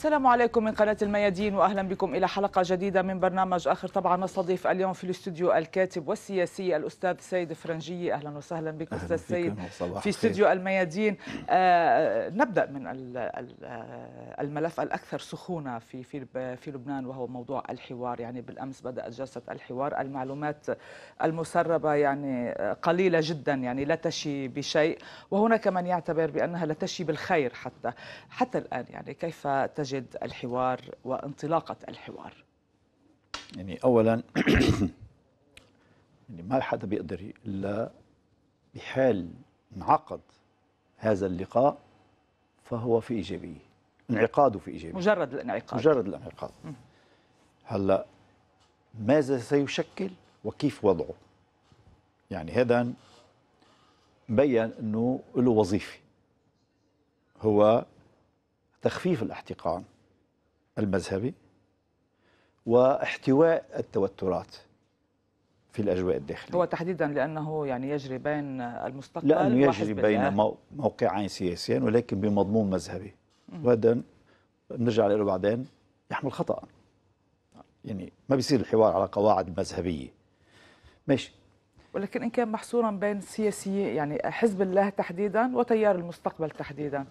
السلام عليكم من قناة الميادين وأهلا بكم إلى حلقة جديدة من برنامج آخر طبعا نستضيف اليوم في الاستوديو الكاتب والسياسي الأستاذ سيد فرنجي أهلا وسهلا بك أهلاً أستاذ سيد في استوديو الميادين آه نبدأ من آه، الملف الأكثر سخونة في, في, في لبنان وهو موضوع الحوار يعني بالأمس بدأت جلسة الحوار المعلومات المسربة يعني قليلة جدا يعني لا تشي بشيء وهناك من يعتبر بأنها لا تشي بالخير حتى حتى الآن يعني كيف تجد مواجد الحوار وانطلاقة الحوار يعني أولا يعني ما حدا بيقدر إلا بحال انعقد هذا اللقاء فهو في إيجابية انعقاده في إيجابية مجرد الانعقاد مجرد الانعقاد هلا ماذا سيشكل وكيف وضعه يعني هذا مبين انه له وظيفه هو تخفيف الاحتقان المذهبي واحتواء التوترات في الاجواء الداخليه هو تحديدا لانه يعني يجري بين المستقبل لانه يجري بين موقعين سياسيين ولكن بمضمون مذهبي وهذا نرجع له بعدين يحمل خطا يعني ما بيصير الحوار على قواعد مذهبيه ماشي ولكن ان كان محصورا بين سياسي يعني حزب الله تحديدا وتيار المستقبل تحديدا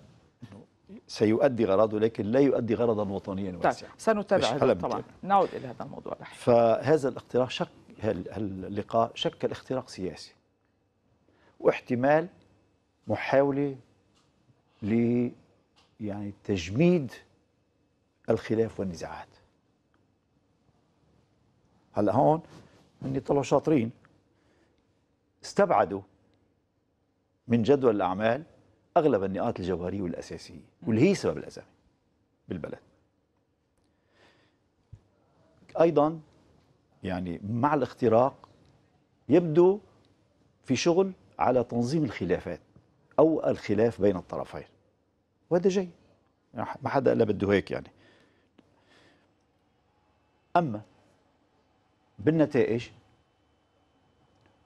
سيؤدي غرضه لكن لا يؤدي غرضا وطنيا واسعا طيب سنتابع هذا طبعا نعود إلى هذا الموضوع لحين. فهذا الاختراق شك اللقاء شكل اختراق سياسي واحتمال محاولة ل يعني تجميد الخلاف والنزاعات هلا هون هن طلعوا شاطرين استبعدوا من جدول الأعمال أغلب النقاط الجوهرية والأساسية واللي هي سبب الأزمة بالبلد أيضا يعني مع الاختراق يبدو في شغل على تنظيم الخلافات أو الخلاف بين الطرفين وهذا جيد يعني ما حدا إلا بده هيك يعني أما بالنتائج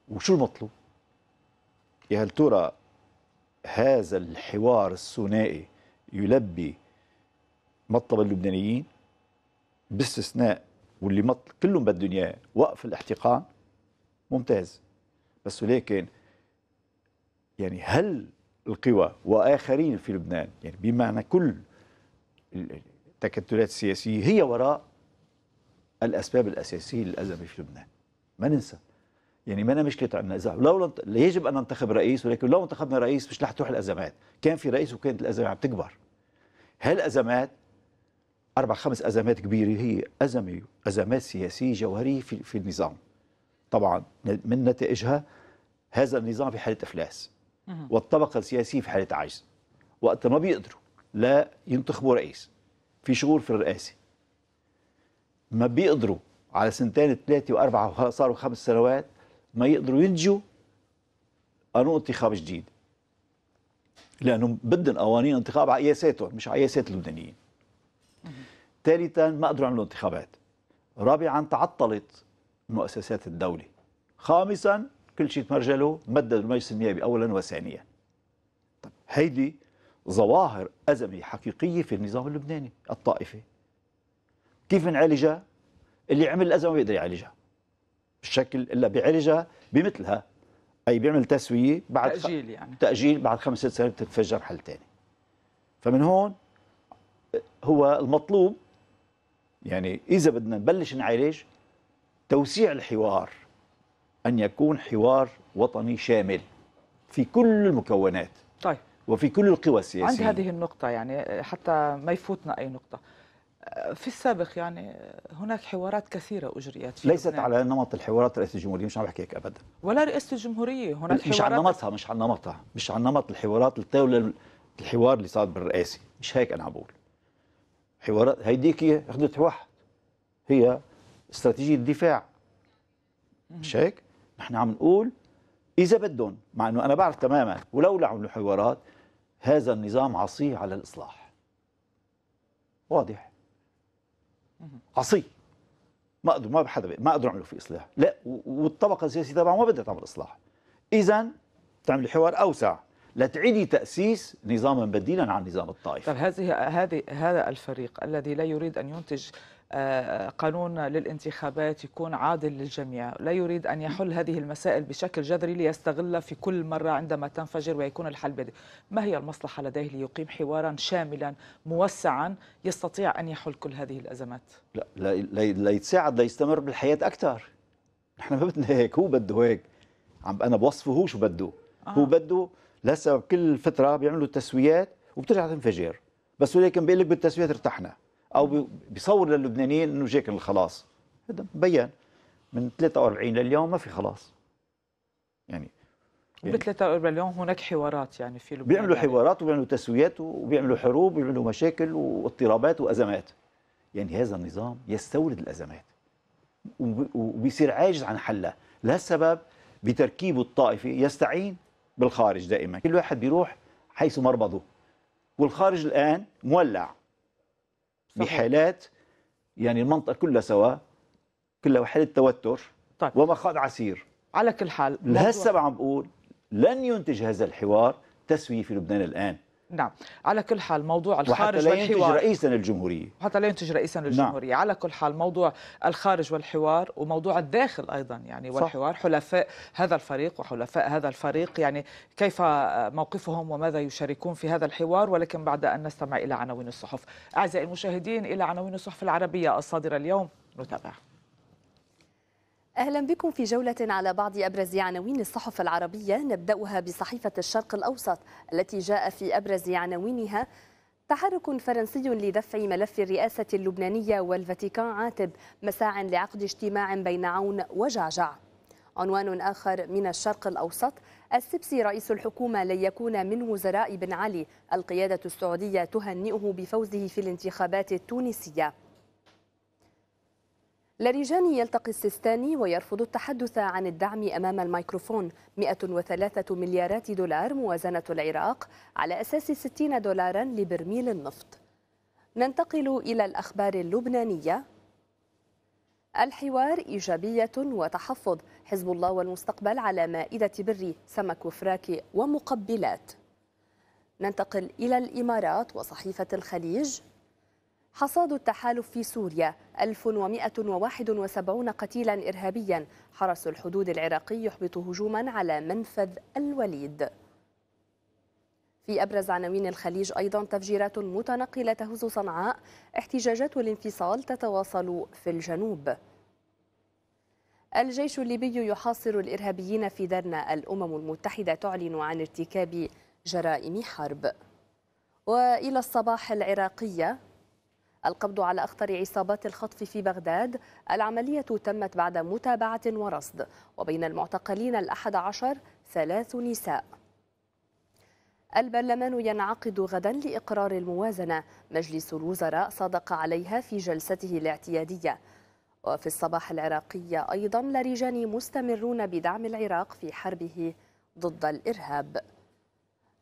وشو المطلوب يا هل ترى هذا الحوار الثنائي يلبي مطلب اللبنانيين باستثناء واللي مطل كلهم بدهم اياه وقف الاحتقان ممتاز بس ولكن يعني هل القوى واخرين في لبنان يعني بمعنى كل التكتلات السياسيه هي وراء الاسباب الاساسيه للازمه في لبنان ما ننسى يعني ما أنا مشكلة عندنا إذا لو يجب أن ننتخب رئيس ولكن لو انتخبنا رئيس مش رح تروح الأزمات كان في رئيس وكانت الأزمة عم تكبر هالأزمات أربع خمس أزمات كبيرة هي أزمة أزمات سياسية جوهرية في, في النظام طبعا من نتائجها هذا النظام في حالة إفلاس والطبقة السياسية في حالة عجز وقت ما بيقدروا لا ينتخبوا رئيس في شغور في الرئاسة ما بيقدروا على سنتين ثلاثة وأربعة وصاروا خمس سنوات ما يقدروا ينتجوا قانون انتخاب جديد لانه بدهم قوانين انتخاب على قياساتهم مش على قياسات اللبنانيين ثالثا ما قدروا يعملوا انتخابات رابعا تعطلت مؤسسات الدوله خامسا كل شيء تمرجلوا مدد المجلس النيابي اولا وثانيا طيب هيدي ظواهر أزمة حقيقية في النظام اللبناني الطائفي كيف نعالجها اللي عمل الأزمة بيقدر يعالجها بشكل الا بيعالجها بمثلها اي بيعمل تسويه بعد تاجيل يعني تاجيل بعد خمس ست سنين بتتفجر حل ثاني فمن هون هو المطلوب يعني اذا بدنا نبلش نعالج توسيع الحوار ان يكون حوار وطني شامل في كل المكونات طيب وفي كل القوى السياسيه عند هذه النقطه يعني حتى ما يفوتنا اي نقطه في السابق يعني هناك حوارات كثيرة أجريت في ليست لبنان. على نمط الحوارات رئاسة الجمهورية مش عم بحكي هيك أبدا ولا رئاسة الجمهورية هناك مش حوارات نمطها مش على نمطها مش على نمط الحوارات الطاولة الحوار اللي صار بالرئاسي مش هيك أنا عم بقول حوارات هيديك أخذت واحد هي استراتيجية الدفاع مش هيك نحن عم نقول إذا بدهم مع أنه أنا بعرف تماما ولولا عملوا حوارات هذا النظام عصي على الإصلاح واضح عصي ما اقدر ما حدا ما اقدر اعمله في اصلاح لا والطبقه السياسيه تبعه ما بدها تعمل اصلاح اذا تعمل حوار اوسع لتعيدي تاسيس نظاما بديلا عن نظام الطائف طب هذه هذه هذا الفريق الذي لا يريد ان ينتج قانون للانتخابات يكون عادل للجميع لا يريد أن يحل هذه المسائل بشكل جذري ليستغلها في كل مرة عندما تنفجر ويكون الحل بدء ما هي المصلحة لديه ليقيم حوارا شاملا موسعا يستطيع أن يحل كل هذه الأزمات لا, لا, لا يتساعد ليستمر بالحياة أكثر نحن ما بدنا هيك هو بده هيك عم أنا بوصفه هو شو بده آه. هو بده لسه كل فترة بيعملوا تسويات وبترجع تنفجر بس ولكن بيقول لك بالتسويات ارتحنا او بيصور للبنانيين انه جاكن الخلاص هذا مبين من 43 لليوم ما في خلاص يعني, يعني وب 43 لليوم هناك حوارات يعني في لبنان بيعملوا يعني. حوارات وبيعملوا تسويات وبيعملوا حروب وبيعملوا مشاكل واضطرابات وازمات يعني هذا النظام يستورد الازمات وبيصير عاجز عن حلها لهالسبب بتركيبه الطائفي يستعين بالخارج دائما كل واحد بيروح حيث مربضه والخارج الان مولع بحالات يعني المنطقه كلها سوا كلها حاله توتر طيب. ومخاض عسير على كل حال لهالسبب عم بقول لن ينتج هذا الحوار تسويه في لبنان الان نعم على كل حال موضوع الخارج وحتى لا ينتج والحوار رئيسا للجمهورية وحتى لا ينتج رئيسا للجمهورية نعم. على كل حال موضوع الخارج والحوار وموضوع الداخل أيضا يعني والحوار صح. حلفاء هذا الفريق وحلفاء هذا الفريق يعني كيف موقفهم وماذا يشاركون في هذا الحوار ولكن بعد أن نستمع إلى عناوين الصحف أعزائي المشاهدين إلى عناوين الصحف العربية الصادرة اليوم نتابع أهلا بكم في جولة على بعض أبرز عناوين الصحف العربية نبدأها بصحيفة الشرق الأوسط التي جاء في أبرز عناوينها تحرك فرنسي لدفع ملف الرئاسة اللبنانية والفاتيكان عاتب مساع لعقد اجتماع بين عون وجعجع عنوان آخر من الشرق الأوسط السبسي رئيس الحكومة لن يكون من وزراء بن علي القيادة السعودية تهنئه بفوزه في الانتخابات التونسية لاريجاني يلتقي السيستاني ويرفض التحدث عن الدعم أمام الميكروفون 103 مليارات دولار موازنة العراق على أساس 60 دولارا لبرميل النفط ننتقل إلى الأخبار اللبنانية الحوار إيجابية وتحفظ حزب الله والمستقبل على مائدة بري سمك وفراك ومقبلات ننتقل إلى الإمارات وصحيفة الخليج حصاد التحالف في سوريا 1171 قتيلا إرهابيا حرس الحدود العراقي يحبط هجوما على منفذ الوليد في أبرز عناوين الخليج أيضا تفجيرات متنقلة تهز صنعاء احتجاجات الانفصال تتواصل في الجنوب الجيش الليبي يحاصر الإرهابيين في درنا الأمم المتحدة تعلن عن ارتكاب جرائم حرب وإلى الصباح العراقية القبض على أخطر عصابات الخطف في بغداد العملية تمت بعد متابعة ورصد وبين المعتقلين الأحد عشر ثلاث نساء البرلمان ينعقد غدا لإقرار الموازنة مجلس الوزراء صادق عليها في جلسته الاعتيادية وفي الصباح العراقي أيضا لاريجاني مستمرون بدعم العراق في حربه ضد الإرهاب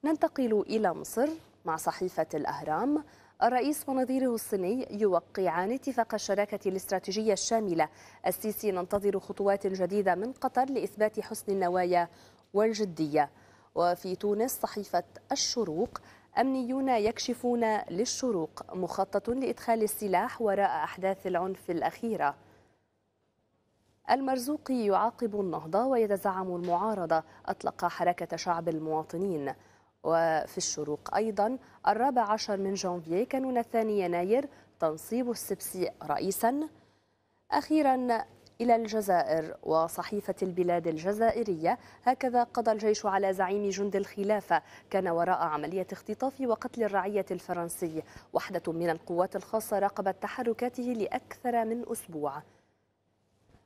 ننتقل إلى مصر مع صحيفة الأهرام الرئيس ونظيره الصيني يوقعان اتفاق الشراكة الاستراتيجية الشاملة السيسي ننتظر خطوات جديدة من قطر لإثبات حسن النوايا والجدية وفي تونس صحيفة الشروق أمنيون يكشفون للشروق مخطط لإدخال السلاح وراء أحداث العنف الأخيرة المرزوقي يعاقب النهضة ويتزعم المعارضة أطلق حركة شعب المواطنين وفي الشروق أيضا الرابع عشر من جانفي كانون الثاني يناير تنصيب السبسي رئيسا أخيرا إلى الجزائر وصحيفة البلاد الجزائرية هكذا قضى الجيش على زعيم جند الخلافة كان وراء عملية اختطاف وقتل الرعية الفرنسي وحدة من القوات الخاصة راقبت تحركاته لأكثر من أسبوع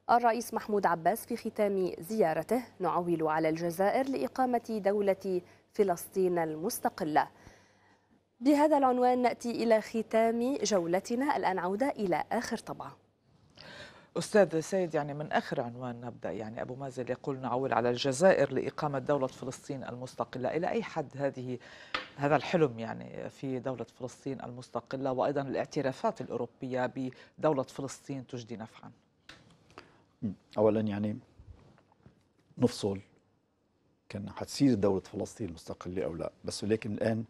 الرئيس محمود عباس في ختام زيارته نعول على الجزائر لإقامة دولة فلسطين المستقلة بهذا العنوان نأتي إلى ختام جولتنا الآن عودة إلى آخر طبعة أستاذ سيد يعني من آخر عنوان نبدأ يعني أبو مازل يقول نعول على الجزائر لإقامة دولة فلسطين المستقلة إلى أي حد هذه هذا الحلم يعني في دولة فلسطين المستقلة وأيضا الاعترافات الأوروبية بدولة فلسطين تجدي نفعا أولا يعني نفصل كان حتصير دولة فلسطين مستقلة أو لا بس ولكن الآن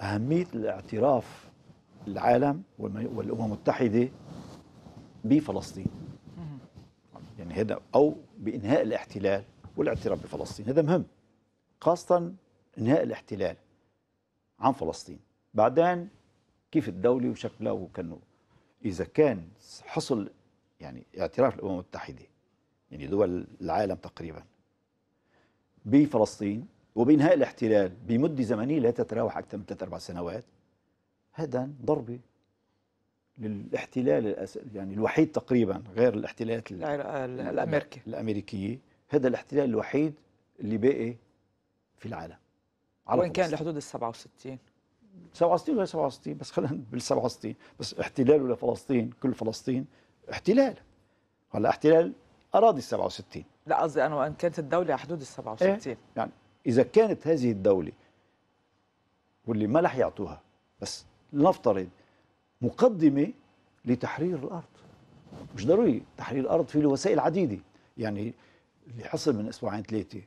أهمية الاعتراف العالم والأمم المتحدة بفلسطين يعني هذا أو بإنهاء الاحتلال والاعتراف بفلسطين هذا مهم خاصة إنهاء الاحتلال عن فلسطين بعدين كيف الدولة وشكلها وكانه إذا كان حصل يعني اعتراف الأمم المتحدة يعني دول العالم تقريبا بفلسطين وبإنهاء الاحتلال بمدة زمنية لا تتراوح أكثر من ثلاث أربع سنوات هذا ضربة للاحتلال يعني الوحيد تقريبا غير الاحتلالات الأمريكية الأمريكية هذا الاحتلال الوحيد اللي باقي في العالم على وإن كان لحدود ال 67 67 ولا 67 بس خلينا بال 67 بس احتلاله لفلسطين كل فلسطين احتلال هلا احتلال اراضي ال 67 لا قصدي انا وان كانت الدوله حدود ال 67 إيه؟ يعني اذا كانت هذه الدوله واللي ما رح يعطوها بس لنفترض مقدمه لتحرير الارض مش ضروري تحرير الارض في له وسائل عديده يعني اللي حصل من اسبوعين ثلاثه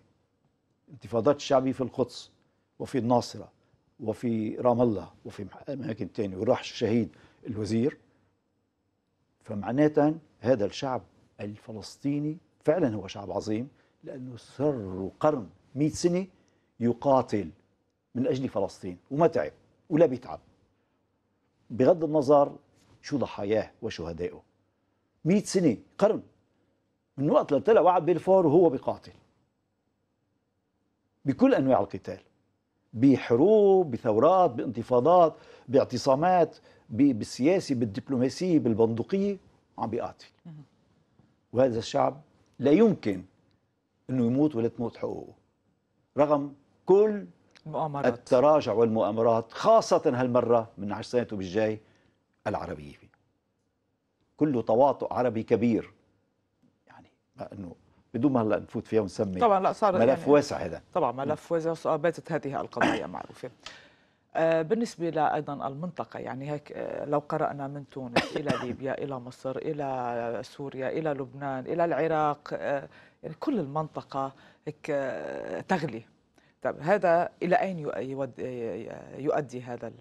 انتفاضات الشعبيه في القدس وفي الناصره وفي رام الله وفي اماكن ثانيه وراح الشهيد الوزير فمعناتها هذا الشعب الفلسطيني فعلا هو شعب عظيم لأنه سر قرن 100 سنة يقاتل من أجل فلسطين وما تعب ولا بيتعب بغض النظر شو ضحاياه وشهدائه 100 سنة قرن من وقت لطلع وعد بالفور وهو بيقاتل بكل أنواع القتال بحروب بثورات بانتفاضات باعتصامات بالسياسة بالدبلوماسية بالبندقية عم بيقاتل وهذا الشعب لا يمكن أنه يموت ولا تموت حقوقه رغم كل مؤامرات. التراجع والمؤامرات خاصة هالمرة من عشرينته بالجاي العربية كله تواطؤ عربي كبير يعني أنه بدون ما هلا نفوت فيها ونسمي طبعا لا صار ملف يعني واسع هذا طبعا ملف واسع آه، باتت هذه القضيه معروفه آه، بالنسبة لأيضا المنطقة يعني هيك آه، لو قرأنا من تونس إلى ليبيا إلى مصر إلى سوريا إلى لبنان إلى العراق آه، يعني كل المنطقة هيك تغلي طب هذا إلى أين يؤدي هذا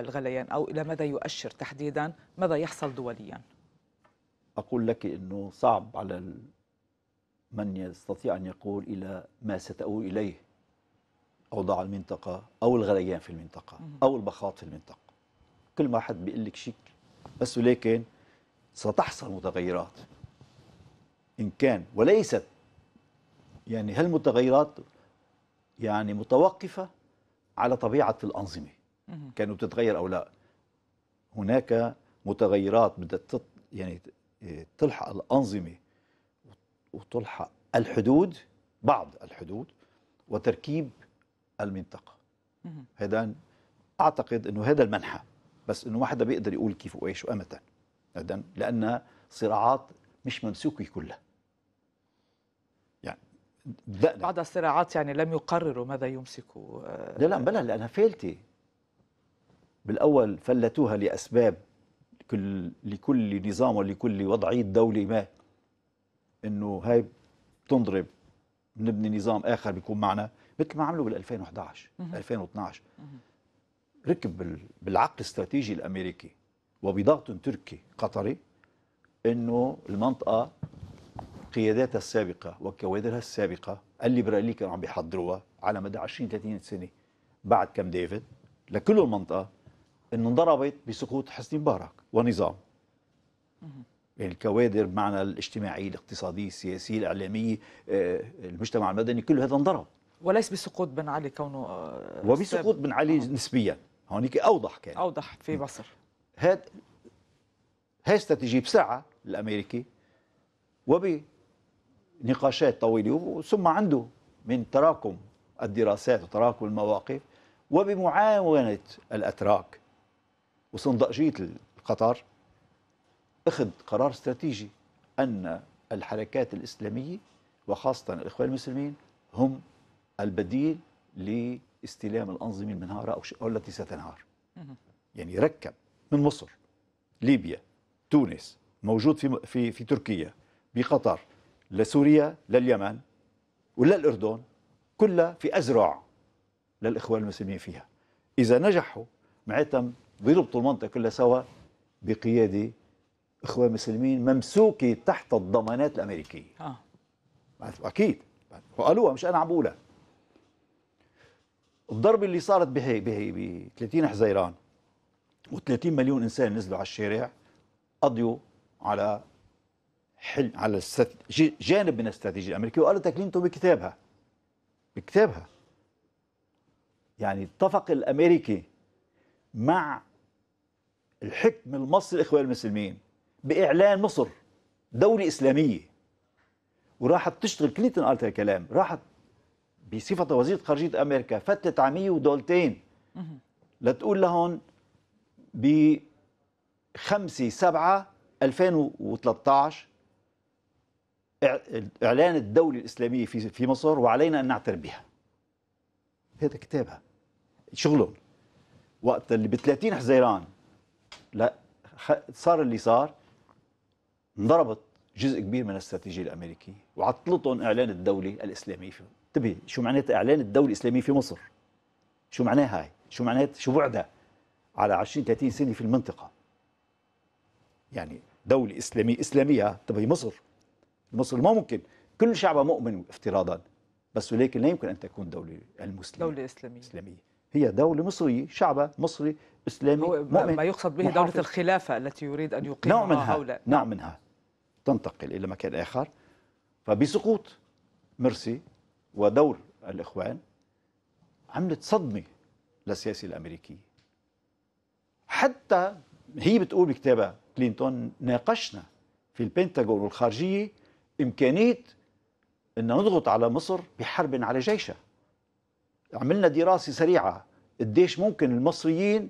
الغليان أو إلى ماذا يؤشر تحديدا ماذا يحصل دوليا أقول لك أنه صعب على من يستطيع أن يقول إلى ما ستؤول إليه اوضاع المنطقه او الغليان في المنطقه او البخاط في المنطقه كل ما حد بيقول لك شيء بس ولكن ستحصل متغيرات ان كان وليست يعني هالمتغيرات يعني متوقفه على طبيعه الانظمه كانوا بتتغير او لا هناك متغيرات بدها يعني تلحق الانظمه وتلحق الحدود بعض الحدود وتركيب المنطقه هذا اعتقد انه هذا المنحى بس انه ما حدا بيقدر يقول كيف وايش وامتى هذا لانها صراعات مش ممسوكه كلها يعني بدأنا. بعض الصراعات يعني لم يقرروا ماذا يمسكوا آه، لا لا بلا لانها فالته بالاول فلتوها لاسباب كل لكل نظام ولكل وضعيه دوله ما انه هاي بتنضرب بنبني نظام اخر بيكون معنا مثل ما عملوا بال 2011 2012 ركب بالعقد الاستراتيجي الامريكي وبضغط تركي قطري انه المنطقه قياداتها السابقه وكوادرها السابقه الليبراليه كانوا عم بيحضروها على مدى 20 30 سنه بعد كام ديفيد لكل المنطقه انه انضربت بسقوط حسني مبارك ونظام يعني الكوادر بمعنى الاجتماعي الاقتصادي السياسي الإعلامي آه، المجتمع المدني كل هذا انضرب وليس بسقوط بن علي كونه آه، وبسقوط بن علي آه. نسبيا هونيك اوضح كان اوضح في مصر هاد هاي استراتيجيه بسرعه الامريكي وبنقاشات طويله ثم عنده من تراكم الدراسات وتراكم المواقف وبمعاونه الاتراك وصندقجيه القطر اخذ قرار استراتيجي ان الحركات الاسلاميه وخاصه الاخوان المسلمين هم البديل لاستلام الأنظمة المنهارة أو, أو التي ستنهار يعني ركب من مصر ليبيا تونس موجود في في في تركيا بقطر لسوريا لليمن وللأردن كلها في أزرع للإخوان المسلمين فيها إذا نجحوا معناتها بيربطوا المنطقة كلها سوا بقيادة إخوان مسلمين ممسوكة تحت الضمانات الأمريكية آه. أكيد وقالوها مش أنا عم بقولها الضربة اللي صارت بهي بهي ب 30 حزيران و30 مليون انسان نزلوا على الشارع قضيوا على حل على جانب من الاستراتيجيه الامريكيه وقالتها كلينتون بكتابها بكتابها يعني اتفق الامريكي مع الحكم المصري الاخوان المسلمين باعلان مصر دوله اسلاميه وراحت تشتغل كلينتون قالت هالكلام راحت بصفة وزيرة خارجية أمريكا فتت عمية ودولتين لتقول لهم ب 5 7 2013 إعلان الدولة الإسلامية في في مصر وعلينا أن نعترف بها هذا كتابها شغلهم وقت اللي ب 30 حزيران لا صار اللي صار انضربت جزء كبير من الاستراتيجيه الامريكيه وعطلتهم اعلان الدوله الاسلاميه في انتبه شو معناتها اعلان الدوله الاسلاميه في مصر شو معناها هاي شو معناتها شو بعدها على 20 30 سنه في المنطقه يعني دوله اسلاميه اسلاميه هي مصر مصر ما ممكن كل شعبها مؤمن افتراضا بس ولكن لا يمكن ان تكون دوله المسلمه دوله اسلاميه اسلاميه هي دولة مصرية شعبها مصري إسلامي هو مؤمن ما يقصد به محافظ. دولة الخلافة التي يريد أن يقيمها نوع منها هؤلاء نوع منها تنتقل إلى مكان آخر فبسقوط مرسي ودور الإخوان عملت صدمة للسياسة الأمريكية حتى هي بتقول بكتابها كلينتون ناقشنا في البنتاغون والخارجية إمكانية أن نضغط على مصر بحرب على جيشها عملنا دراسة سريعة قديش ممكن المصريين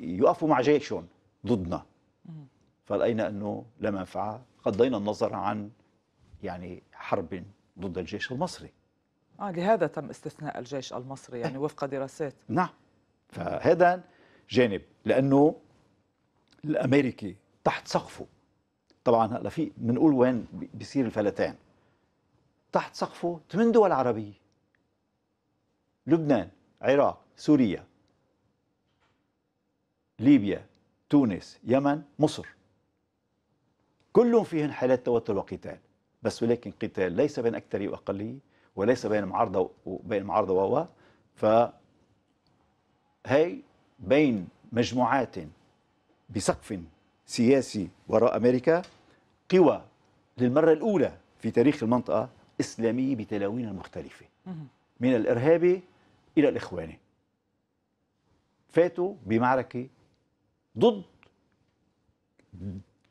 يقفوا مع جيشهم ضدنا فلقينا أنه لا منفعة قضينا النظر عن يعني حرب ضد الجيش المصري آه لهذا تم استثناء الجيش المصري يعني وفق دراسات نعم فهذا جانب لأنه الأمريكي تحت سقفه طبعا هلا في بنقول وين بيصير الفلتان تحت سقفه ثمان دول عربيه لبنان عراق سوريا ليبيا تونس يمن مصر كلهم فيهن حالات توتر وقتال بس ولكن قتال ليس بين أكثرية وأقلية وليس بين معارضة وبين معارضة ف فهي بين مجموعات بسقف سياسي وراء أمريكا قوى للمرة الأولى في تاريخ المنطقة إسلامية بتلاوين مختلفة من الإرهابي إلى الإخواني فاتوا بمعركة ضد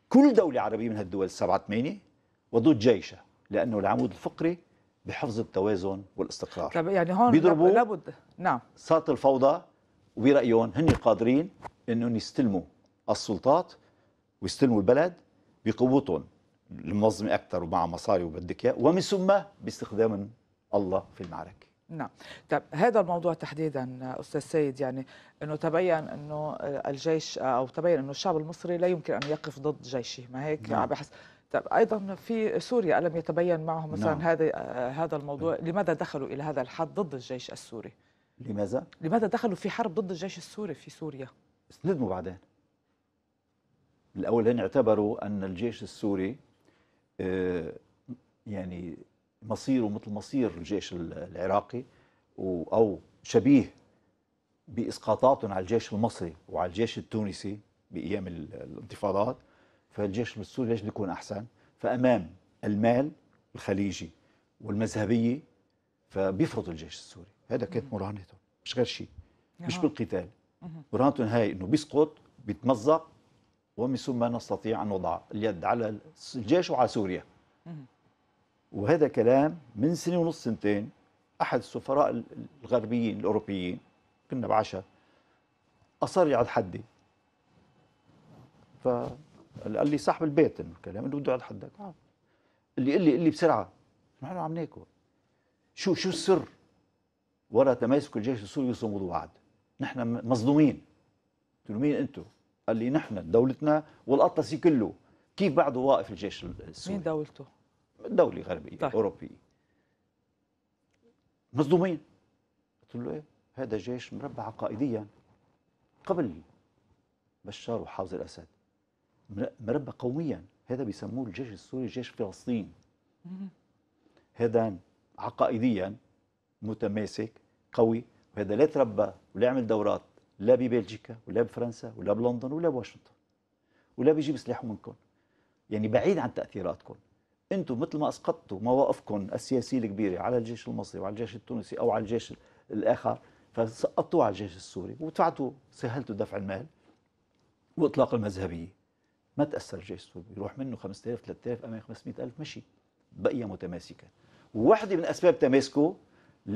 كل دولة عربية من هالدول السبعة ثمانية وضد جيشها لأنه العمود الفقري بحفظ التوازن والاستقرار طب يعني هون بيضربوا لابد نعم صارت الفوضى وبرايهم هن قادرين انهم يستلموا السلطات ويستلموا البلد بقوتهم المنظمه اكثر ومع مصاري وبدك اياه ومن ثم باستخدام الله في المعركه نعم طب هذا الموضوع تحديدا استاذ سيد يعني انه تبين انه الجيش او تبين انه الشعب المصري لا يمكن ان يقف ضد جيشه ما هيك نعم. بحس طيب ايضا في سوريا الم يتبين معهم مثلا نعم. هذا آه، هذا الموضوع نعم. لماذا دخلوا الى هذا الحد ضد الجيش السوري لماذا لماذا دخلوا في حرب ضد الجيش السوري في سوريا استلموا بعدين الاول هن اعتبروا ان الجيش السوري آه، يعني مصيره مثل مصير الجيش العراقي او شبيه باسقاطاتهم على الجيش المصري وعلى الجيش التونسي بايام الانتفاضات فالجيش السوري ليش يكون أحسن فأمام المال الخليجي والمذهبية فبيفرض الجيش السوري هذا كانت مراهنته مش غير شيء مش بالقتال مراهنته هاي انه بيسقط بيتمزق ومن ثم نستطيع ان نضع اليد على الجيش وعلى سوريا وهذا كلام من سنه ونص سنتين احد السفراء الغربيين الاوروبيين كنا بعشاء اصر يقعد حدي ف قال لي صاحب البيت انه الكلام انه بده يقعد حدك نعم اللي قال لي قال لي بسرعه نحن عم ناكل شو شو السر ولا تماسك الجيش السوري يصمد وعد نحن مصدومين قلت له مين انتم؟ قال لي نحن دولتنا والاطلسي كله كيف بعده واقف الجيش السوري؟ مين دولته؟ دولة غربية طيب. أوروبية مصدومين قلت له إيه هذا جيش مربع قائديا قبل بشار وحافظ الأسد مربى قوميا هذا بيسموه الجيش السوري جيش فلسطين هذا عقائديا متماسك قوي وهذا لا تربى ولا عمل دورات لا ببلجيكا ولا بفرنسا ولا بلندن ولا بواشنطن ولا بيجيب سلاحه منكم يعني بعيد عن تاثيراتكم انتم مثل ما اسقطتوا مواقفكم السياسيه الكبيره على الجيش المصري وعلى الجيش التونسي او على الجيش الاخر فسقطتوه على الجيش السوري ودفعتوا سهلتوا دفع المال واطلاق المذهبيه ما تاثر جيش السوري يروح منه 5000 3000 اما 500000 مشي بقي متماسكا وواحده من اسباب تماسكه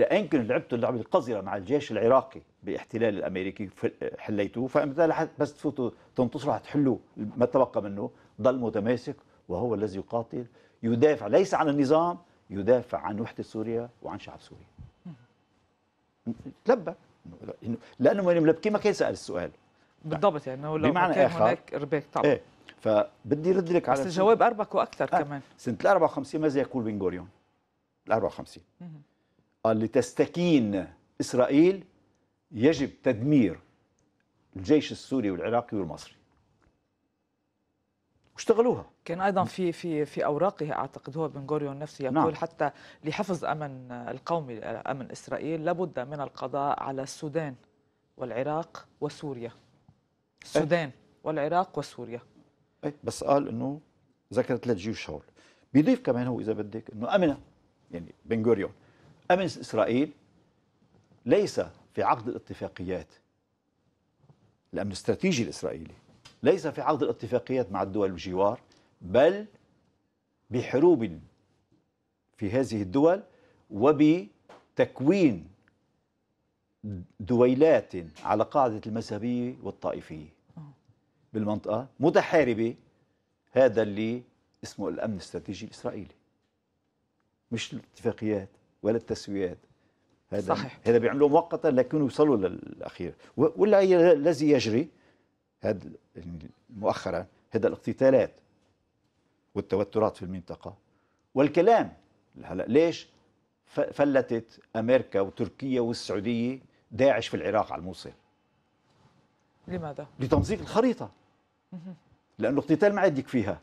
كنت لعبته اللعبه القذره مع الجيش العراقي باحتلال الامريكي حليتوه فانت بس تفوتوا تنتصروا حتحلوا ما تبقى منه ضل متماسك وهو الذي يقاتل يدافع ليس عن النظام يدافع عن وحده سوريا وعن شعب سوريا تلبك لانه ملبكي ما كان سال السؤال بالضبط يعني بمعنى اخر هناك ارباك طبعا إيه فبدي رد لك على بس الجواب اربك واكثر آه. كمان سنه ال 54 ماذا يقول بن غوريون؟ ال 54 قال لتستكين اسرائيل يجب تدمير الجيش السوري والعراقي والمصري واشتغلوها كان ايضا في في في اوراقه اعتقد هو بن غوريون نفسه يقول نعم. حتى لحفظ امن القومي امن اسرائيل لابد من القضاء على السودان والعراق وسوريا أه. السودان والعراق وسوريا إيه، بس قال انه ذكر ثلاث جيوش هول بيضيف كمان هو اذا بدك انه امن يعني بن غوريون امن اسرائيل ليس في عقد الاتفاقيات الامن الاستراتيجي الاسرائيلي ليس في عقد الاتفاقيات مع الدول الجوار بل بحروب في هذه الدول وبتكوين دويلات على قاعده المذهبيه والطائفيه بالمنطقة متحاربة هذا اللي اسمه الأمن الاستراتيجي الإسرائيلي مش الاتفاقيات ولا التسويات هذا صحيح. هذا بيعملوه مؤقتا لكن يوصلوا للأخير والذي يجري هذا مؤخرا هذا الاقتتالات والتوترات في المنطقة والكلام هلا ليش فلتت أمريكا وتركيا والسعودية داعش في العراق على الموصل لماذا؟ لتنظيف الخريطة لأنه اقتتال ما عاد يكفيها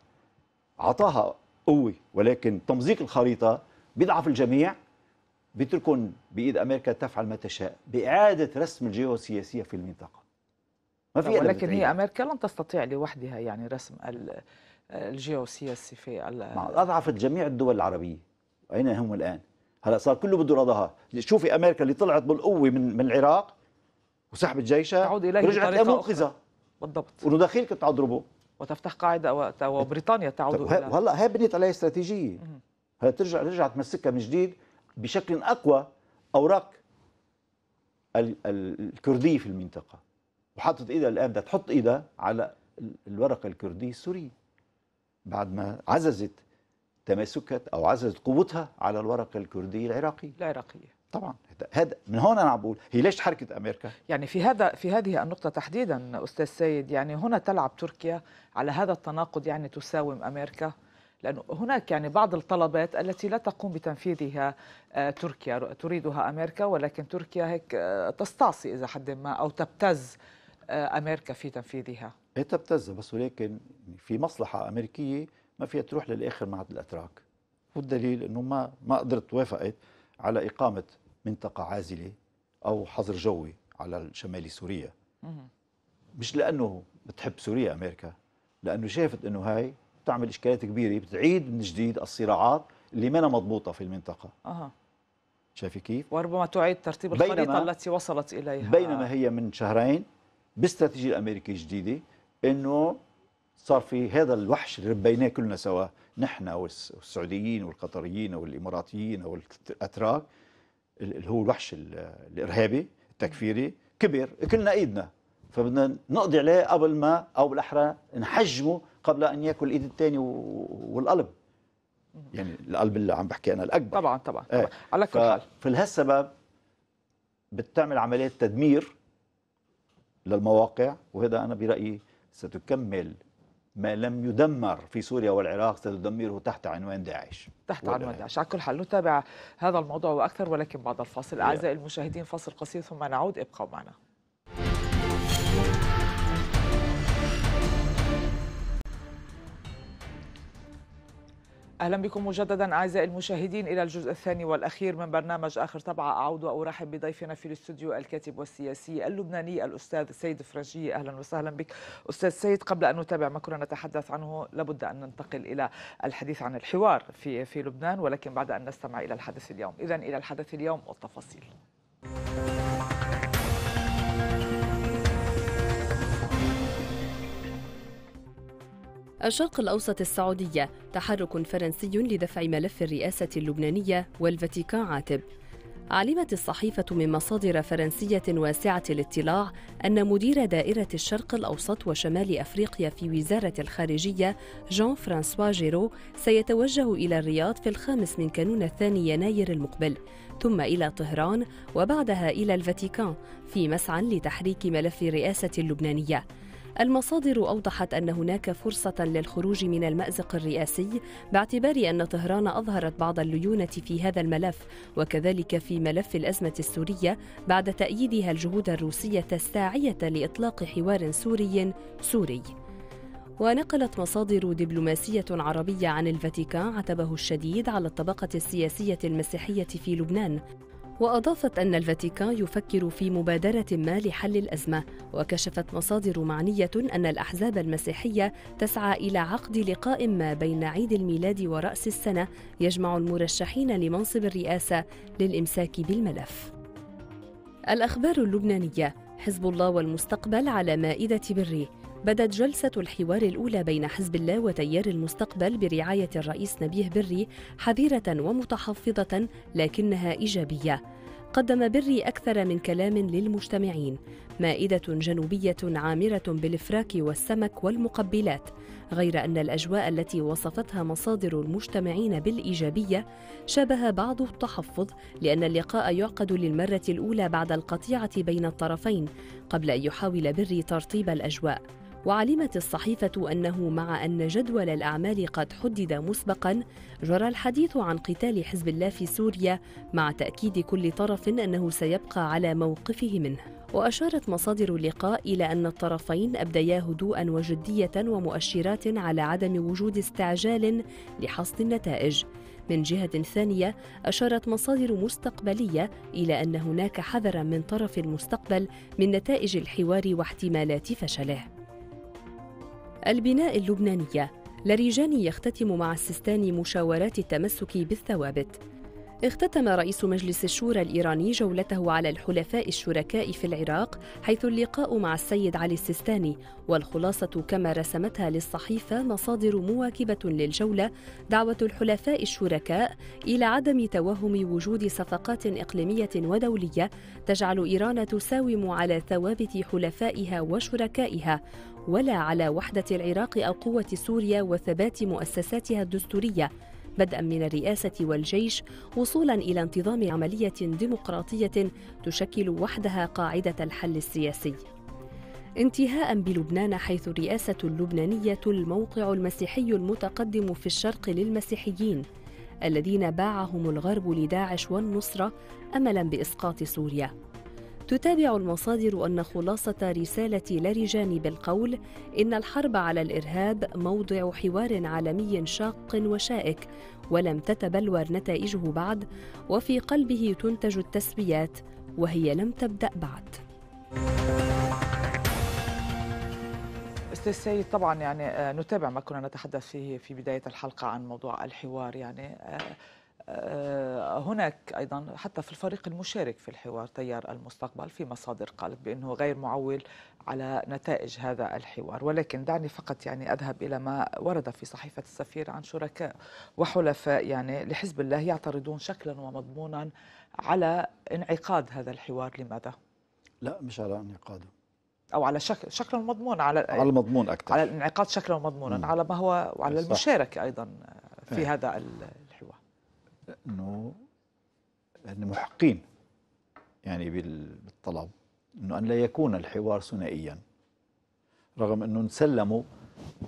عطاها قوة ولكن تمزيق الخريطة بيضعف الجميع بيتركن بإيد أمريكا تفعل ما تشاء بإعادة رسم الجيوسياسية في المنطقة ما في ولكن هي أمريكا لن تستطيع لوحدها يعني رسم الجيوسياسي في أضعفت جميع الدول العربية أين هم الآن؟ هلا صار كله بده رضاها شوفي امريكا اللي طلعت بالقوه من من العراق وسحبت جيشها تعود اليه رجعت منقذه بالضبط والمداخيل كنت اضربه وتفتح قاعده وقتها وبريطانيا تعود الى هلا هي بنيت عليها استراتيجيه هلا ترجع رجعت تمسكها من جديد بشكل اقوى اوراق الكرديه في المنطقه وحطت ايدها الان بدها تحط ايدها على الورقه الكرديه السوريه بعد ما عززت تماسكها او عززت قوتها على الورقه الكرديه العراقيه العراقيه طبعا هذا من هون انا عم بقول هي ليش حركه امريكا يعني في هذا في هذه النقطه تحديدا استاذ سيد يعني هنا تلعب تركيا على هذا التناقض يعني تساوم امريكا لانه هناك يعني بعض الطلبات التي لا تقوم بتنفيذها آه، تركيا تريدها أمريكا ولكن تركيا هيك آه، تستعصي إذا حد ما أو تبتز آه، أمريكا في تنفيذها هي إيه تبتز بس ولكن في مصلحة أمريكية ما فيها تروح للآخر مع الأتراك والدليل أنه ما ما قدرت وافقت على إقامة منطقة عازلة أو حظر جوي على شمال سوريا مش لأنه بتحب سوريا أمريكا لأنه شافت أنه هاي بتعمل إشكالات كبيرة بتعيد من جديد الصراعات اللي منا مضبوطة في المنطقة أه. شايفي كيف؟ وربما تعيد ترتيب الخريطة التي وصلت إليها بينما هي من شهرين باستراتيجية الأمريكية الجديدة أنه صار في هذا الوحش اللي ربيناه كلنا سوا نحن والسعوديين والقطريين والاماراتيين والاتراك اللي هو الوحش الارهابي التكفيري كبر كلنا ايدنا فبدنا نقضي عليه قبل ما او بالاحرى نحجمه قبل ان ياكل الايد الثاني والقلب يعني القلب اللي عم بحكي انا الاكبر طبعا طبعا, إيه. طبعا. آه. على كل حال فلهالسبب بتعمل عمليات تدمير للمواقع وهذا انا برايي ستكمل ما لم يدمر في سوريا والعراق ستدمره تحت عنوان داعش تحت عنوان داعش على كل حال نتابع هذا الموضوع وأكثر ولكن بعد الفاصل أعزائي المشاهدين فاصل قصير ثم نعود ابقوا معنا اهلا بكم مجددا اعزائي المشاهدين الى الجزء الثاني والاخير من برنامج اخر طبعه اعود وارحب بضيفنا في الاستوديو الكاتب والسياسي اللبناني الاستاذ سيد فرجي اهلا وسهلا بك استاذ سيد قبل ان نتابع ما كنا نتحدث عنه لابد ان ننتقل الى الحديث عن الحوار في في لبنان ولكن بعد ان نستمع الى الحدث اليوم اذا الى الحدث اليوم والتفاصيل الشرق الأوسط السعودية تحرك فرنسي لدفع ملف الرئاسة اللبنانية والفاتيكان عاتب علمت الصحيفة من مصادر فرنسية واسعة الاطلاع أن مدير دائرة الشرق الأوسط وشمال أفريقيا في وزارة الخارجية جان فرانسوا جيرو سيتوجه إلى الرياض في الخامس من كانون الثاني يناير المقبل ثم إلى طهران وبعدها إلى الفاتيكان في مسعى لتحريك ملف الرئاسة اللبنانية المصادر أوضحت أن هناك فرصة للخروج من المأزق الرئاسي باعتبار أن طهران أظهرت بعض الليونة في هذا الملف وكذلك في ملف الأزمة السورية بعد تأييدها الجهود الروسية الساعية لإطلاق حوار سوري سوري. ونقلت مصادر دبلوماسية عربية عن الفاتيكان عتبه الشديد على الطبقة السياسية المسيحية في لبنان وأضافت أن الفاتيكان يفكر في مبادرة ما لحل الأزمة وكشفت مصادر معنية أن الأحزاب المسيحية تسعى إلى عقد لقاء ما بين عيد الميلاد ورأس السنة يجمع المرشحين لمنصب الرئاسة للإمساك بالملف الأخبار اللبنانية حزب الله والمستقبل على مائدة بري بدت جلسة الحوار الأولى بين حزب الله وتيار المستقبل برعاية الرئيس نبيه بري حذرة ومتحفظة لكنها إيجابية. قدم بري أكثر من كلام للمجتمعين، مائدة جنوبية عامرة بالفراك والسمك والمقبلات، غير أن الأجواء التي وصفتها مصادر المجتمعين بالإيجابية شبه بعض التحفظ لأن اللقاء يعقد للمرة الأولى بعد القطيعة بين الطرفين قبل أن يحاول بري ترطيب الأجواء. وعلمت الصحيفة أنه مع أن جدول الأعمال قد حدد مسبقا جرى الحديث عن قتال حزب الله في سوريا مع تأكيد كل طرف أنه سيبقى على موقفه منه وأشارت مصادر اللقاء إلى أن الطرفين أبديا هدوءا وجدية ومؤشرات على عدم وجود استعجال لحصد النتائج من جهة ثانية أشارت مصادر مستقبلية إلى أن هناك حذرا من طرف المستقبل من نتائج الحوار واحتمالات فشله البناء اللبنانية لريجاني يختتم مع السيستاني مشاورات التمسك بالثوابت اختتم رئيس مجلس الشورى الإيراني جولته على الحلفاء الشركاء في العراق حيث اللقاء مع السيد علي السيستاني والخلاصة كما رسمتها للصحيفة مصادر مواكبة للجولة دعوة الحلفاء الشركاء إلى عدم توهم وجود صفقات إقليمية ودولية تجعل إيران تساوم على ثوابت حلفائها وشركائها ولا على وحدة العراق أو قوة سوريا وثبات مؤسساتها الدستورية بدءا من الرئاسة والجيش وصولا إلى انتظام عملية ديمقراطية تشكل وحدها قاعدة الحل السياسي انتهاء بلبنان حيث الرئاسة اللبنانية الموقع المسيحي المتقدم في الشرق للمسيحيين الذين باعهم الغرب لداعش والنصرة أملا بإسقاط سوريا تتابع المصادر أن خلاصة رسالة لاريجان بالقول إن الحرب على الإرهاب موضع حوار عالمي شاق وشائك ولم تتبلور نتائجه بعد وفي قلبه تنتج التسويات وهي لم تبدأ بعد استاذ سيد طبعا يعني آه، نتابع ما كنا نتحدث فيه في بدايه الحلقه عن موضوع الحوار يعني آه، آه، هناك أيضا حتى في الفريق المشارك في الحوار تيار المستقبل في مصادر قالت بأنه غير معول على نتائج هذا الحوار ولكن دعني فقط يعني أذهب إلى ما ورد في صحيفة السفير عن شركاء وحلفاء يعني لحزب الله يعترضون شكلا ومضمونا على انعقاد هذا الحوار لماذا؟ لا مش على انعقاده او على شكل شكلا ومضمونا على على المضمون اكثر على الانعقاد شكلا ومضمونا على ما هو وعلى المشاركه ايضا في هذا انه أن محقين يعني بالطلب انه ان لا يكون الحوار ثنائيا رغم انه نسلموا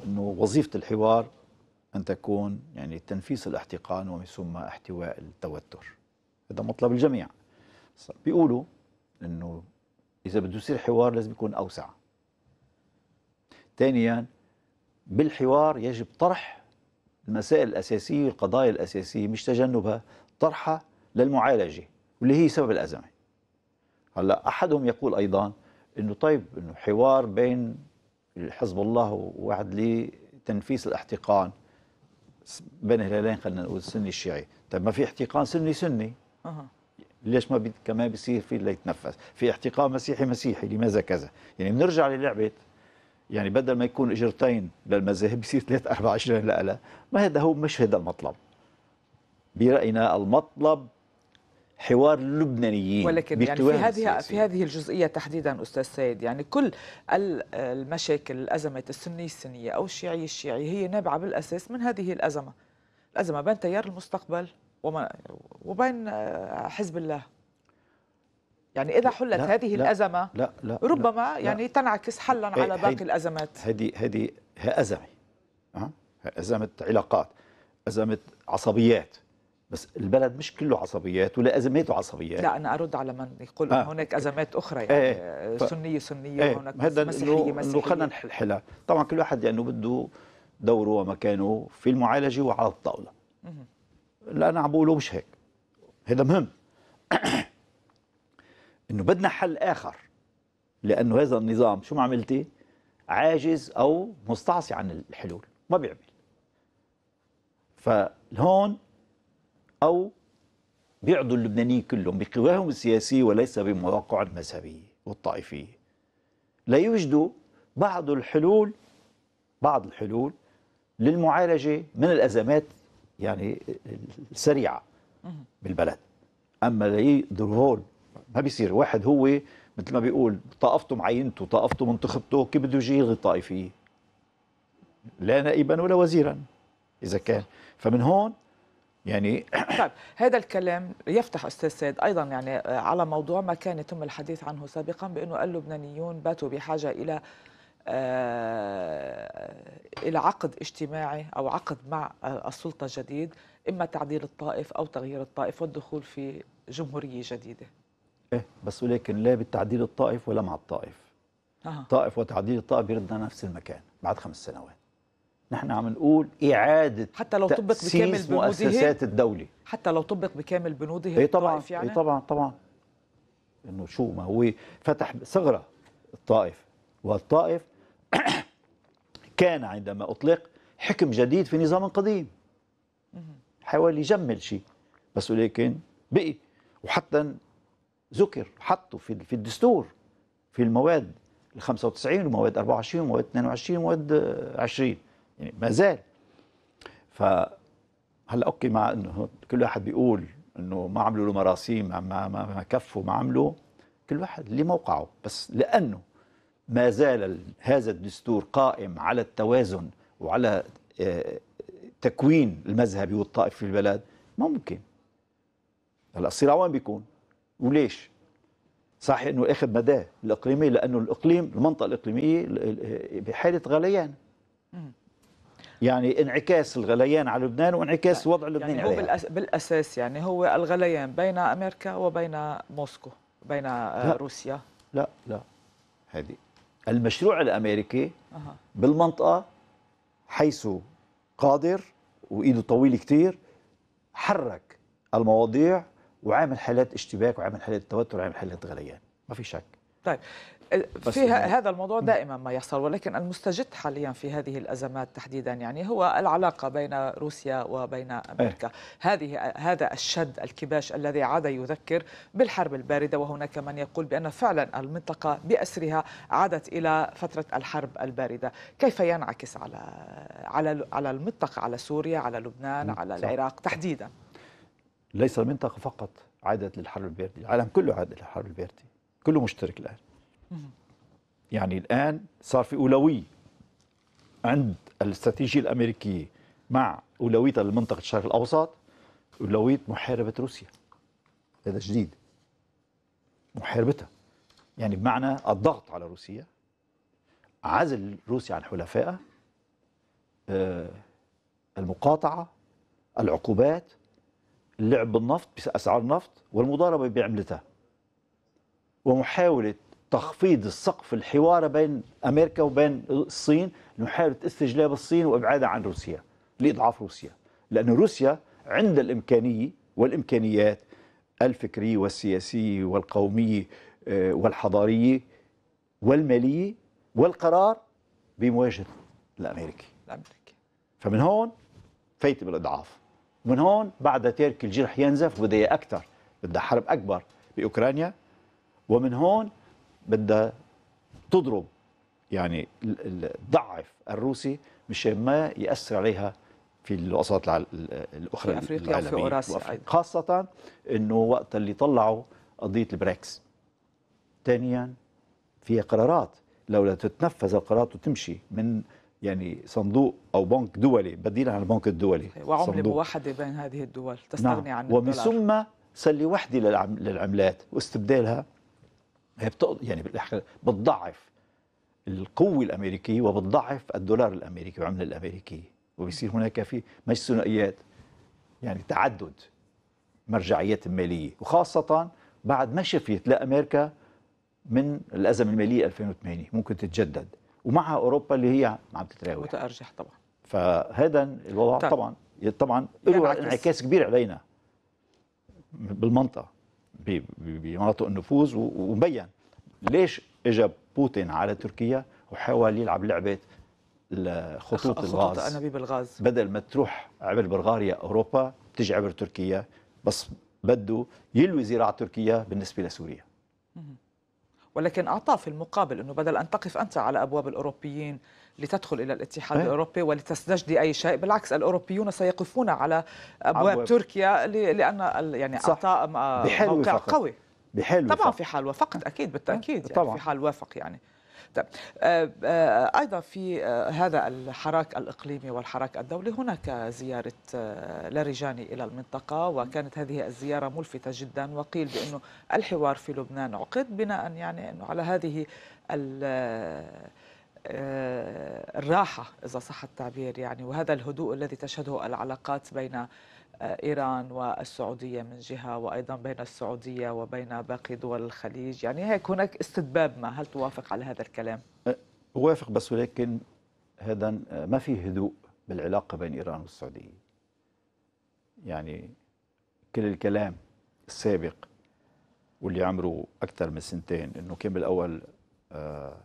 انه وظيفه الحوار ان تكون يعني تنفيس الاحتقان ومن ثم احتواء التوتر هذا مطلب الجميع بيقولوا انه اذا بده يصير حوار لازم يكون اوسع ثانيا بالحوار يجب طرح المسائل الأساسية القضايا الأساسية مش تجنبها طرحها للمعالجة واللي هي سبب الأزمة هلا أحدهم يقول أيضا أنه طيب أنه حوار بين حزب الله ووعد لتنفيس الاحتقان بين هلالين خلينا نقول السني الشيعي طيب ما في احتقان سني سني ليش ما بي... كمان بيصير في اللي يتنفس في احتقان مسيحي مسيحي لماذا كذا يعني بنرجع للعبه يعني بدل ما يكون اجرتين للمذاهب بيصير ثلاث اربع اجرين لا ما هذا هو مش هذا المطلب براينا المطلب حوار اللبنانيين ولكن يعني في هذه في هذه الجزئيه تحديدا استاذ سيد يعني كل المشاكل الازمه السني السنيه او الشيعي الشيعي هي نابعه بالاساس من هذه الازمه الازمه بين تيار المستقبل وما وبين آه، حزب الله يعني إذا حلت لا هذه لا الأزمة لا لا ربما لا يعني لا تنعكس حلا على باقي الأزمات هذه هذه أزمة أه؟ أزمة علاقات أزمة عصبيات بس البلد مش كله عصبيات ولا ازمات عصبيات لا انا ارد على من يقول آه. هناك ازمات اخرى إيه، يعني آه. ف... سنيه سنيه آه. هناك هذا مسيحيه مسيحيه انه خلينا نحلها طبعا كل واحد لانه يعني بده دوره ومكانه في المعالجه وعلى الطاوله لا انا عم بقوله مش هيك هذا مهم انه بدنا حل اخر لانه هذا النظام شو ما عملتي عاجز او مستعصي عن الحلول ما بيعمل فهون او بيعدوا اللبنانيين كلهم بقواهم السياسيه وليس بمواقع المذهبيه والطائفيه لا يوجدوا بعض الحلول بعض الحلول للمعالجه من الازمات يعني السريعه بالبلد اما لا يقدروا هول ما بيصير واحد هو مثل ما بيقول طائفته معينته طائفته منتخبته كيف بده يجي يلغي الطائفيه لا نائبا ولا وزيرا اذا كان فمن هون يعني طيب هذا الكلام يفتح استاذ سيد ايضا يعني آه، على موضوع ما كان يتم الحديث عنه سابقا بانه اللبنانيون باتوا بحاجه الى آه، الى عقد اجتماعي او عقد مع آه، السلطه الجديد اما تعديل الطائف او تغيير الطائف والدخول في جمهوريه جديده إيه، بس ولكن لا بالتعديل الطائف ولا مع الطائف أه. طائف وتعديل الطائف بيردنا نفس المكان بعد خمس سنوات نحن عم نقول إعادة حتى لو طبق بكامل بنوده مؤسسات الدولة حتى لو طبق بكامل بنوده اي طبعا يعني؟ اي طبعا طبعا انه شو ما هو فتح صغرة الطائف والطائف كان عندما أطلق حكم جديد في نظام قديم حاول يجمل شيء بس ولكن بقي وحتى ذكر حطه في في الدستور في المواد ال 95 ومواد 24 ومواد 22 ومواد 20 آه، يعني ما زال ف هلا اوكي مع انه كل واحد بيقول انه ما عملوا له مراسيم ما ما, ما كفوا ما عملوا كل واحد لموقعه بس لانه ما زال هذا الدستور قائم على التوازن وعلى آه، تكوين المذهبي والطائفي في البلد ممكن هلا الصراع وين بيكون؟ وليش صحيح انه اخذ مداه الاقليمي لانه الاقليم المنطقه الاقليميه بحاله غليان يعني انعكاس الغليان على لبنان وانعكاس الوضع يعني اللبناني يعني هو عليها. بالاساس يعني هو الغليان بين امريكا وبين موسكو بين آه، لا روسيا لا لا هذه المشروع الامريكي أه. بالمنطقه حيث قادر وايده طويله كثير حرك المواضيع وعامل حالات اشتباك وعامل حالات توتر وعامل حالات غليان ما في شك طيب في هذا الموضوع دائما ما يحصل ولكن المستجد حاليا في هذه الازمات تحديدا يعني هو العلاقه بين روسيا وبين امريكا أيه. هذه هذا الشد الكباش الذي عاد يذكر بالحرب البارده وهناك من يقول بان فعلا المنطقه باسرها عادت الى فتره الحرب البارده كيف ينعكس على على على المنطقه على سوريا على لبنان على العراق تحديدا ليس المنطقة فقط عادت للحرب الباردة العالم كله عاد للحرب الباردة كله مشترك الآن يعني الآن صار في أولوية عند الاستراتيجية الأمريكية مع أولويتها لمنطقة الشرق الأوسط أولوية محاربة روسيا هذا جديد محاربتها يعني بمعنى الضغط على روسيا عزل روسيا عن حلفائها آه، المقاطعة العقوبات اللعب بالنفط باسعار النفط والمضاربه بعملتها ومحاوله تخفيض السقف الحوار بين امريكا وبين الصين محاوله استجلاب الصين وابعادها عن روسيا لاضعاف روسيا لان روسيا عند الامكانيه والامكانيات الفكريه والسياسيه والقوميه آه، والحضاريه والماليه والقرار بمواجهه الامريكي الامريكي فمن هون فايت بالاضعاف من هون بعد ترك الجرح ينزف بدها أكثر بدها حرب أكبر بأوكرانيا ومن هون بدها تضرب يعني تضعف الروسي مشان ما يأثر عليها في الوساطات الاخرى في افريقيا وفي اوراسيا خاصه انه وقت اللي طلعوا قضيه البريكس ثانيا فيها قرارات لولا تتنفذ القرارات وتمشي من يعني صندوق أو بنك دولي بديل عن البنك الدولي وعملة موحدة بين هذه الدول تستغني نعم. عن الدولار ومن ثم سلة وحدة للعملات واستبدالها هي يعني بتضعف القوة الأمريكية وبتضعف الدولار الأمريكي والعملة الأمريكية وبيصير هناك في مجلس ثنائيات يعني تعدد مرجعيات ماليه وخاصة بعد ما شفيت لأمريكا من الأزمة المالية 2008 ممكن تتجدد ومعها اوروبا اللي هي عم تتراوح متارجح طبعا فهذا الوضع طيب. طبعا طبعا, طبعاً له انعكاس كبير علينا بالمنطقه بمناطق النفوذ ومبين ليش اجى بوتين على تركيا وحاول يلعب لعبه خطوط الغاز انابيب الغاز بدل ما تروح عبر بلغاريا اوروبا بتجي عبر تركيا بس بده يلوي زراعه تركيا بالنسبه لسوريا ولكن أعطى في المقابل أنه بدل أن تقف أنت على أبواب الأوروبيين لتدخل إلى الاتحاد أيه؟ الأوروبي ولتستجدي أي شيء بالعكس الأوروبيون سيقفون على أبواب, أبواب. تركيا لأن يعني أعطاء موقع فقط. قوي بحال طبعا وفقد. في حال وافقت أكيد بالتأكيد يعني طبعا. في حال وافق يعني طيب ايضا في آه، هذا الحراك الاقليمي والحراك الدولي هناك زياره لاريجاني الى المنطقه وكانت هذه الزياره ملفته جدا وقيل بانه الحوار في لبنان عقد بناء يعني انه على هذه آه، الراحة إذا صح التعبير يعني وهذا الهدوء الذي تشهده العلاقات بين آه، إيران والسعودية من جهة وأيضا بين السعودية وبين باقي دول الخليج يعني هيك هناك استدباب ما هل توافق على هذا الكلام؟ أه، أوافق بس ولكن هذا ما في هدوء بالعلاقة بين إيران والسعودية يعني كل الكلام السابق واللي عمره أكثر من سنتين أنه كان بالأول آه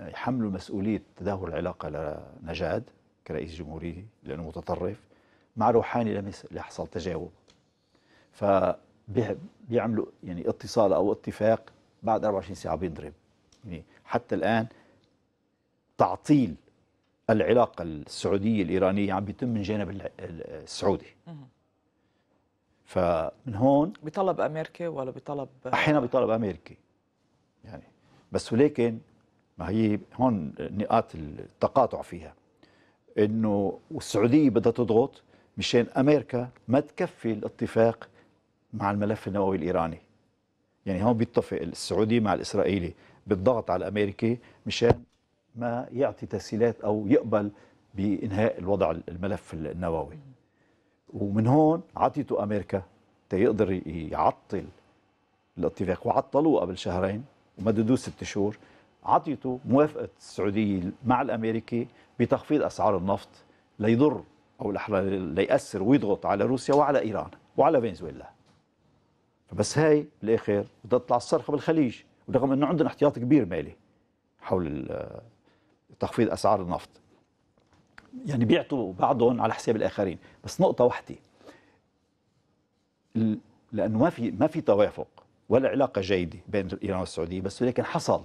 يحملوا مسؤولية تدهور العلاقة لنجاد كرئيس جمهورية لأنه متطرف مع روحاني لم يحصل تجاوب فبيعملوا يعني اتصال أو اتفاق بعد 24 ساعة بينضرب يعني حتى الآن تعطيل العلاقة السعودية الإيرانية عم بيتم من جانب السعودي فمن هون بطلب أمريكي ولا بطلب أحيانا بطلب أمريكي يعني بس ولكن ما هي هون نقاط التقاطع فيها انه والسعوديه بدها تضغط مشان امريكا ما تكفي الاتفاق مع الملف النووي الايراني يعني هون بيتفق السعودي مع الاسرائيلي بالضغط على الامريكي مشان ما يعطي تسهيلات او يقبل بانهاء الوضع الملف النووي ومن هون عطيته امريكا تيقدر يعطل الاتفاق وعطلوه قبل شهرين ومددوه ست شهور عطيته موافقه السعوديه مع الامريكي بتخفيض اسعار النفط ليضر او ليأثر ويضغط على روسيا وعلى ايران وعلى فنزويلا فبس هاي بالاخر بدها تطلع الصرخه بالخليج ورغم انه عندنا احتياط كبير مالي حول آه، تخفيض اسعار النفط يعني بيعطوا بعضهم على حساب الاخرين بس نقطه واحده لانه ما في ما في توافق ولا علاقه جيده بين ايران والسعوديه بس ولكن حصل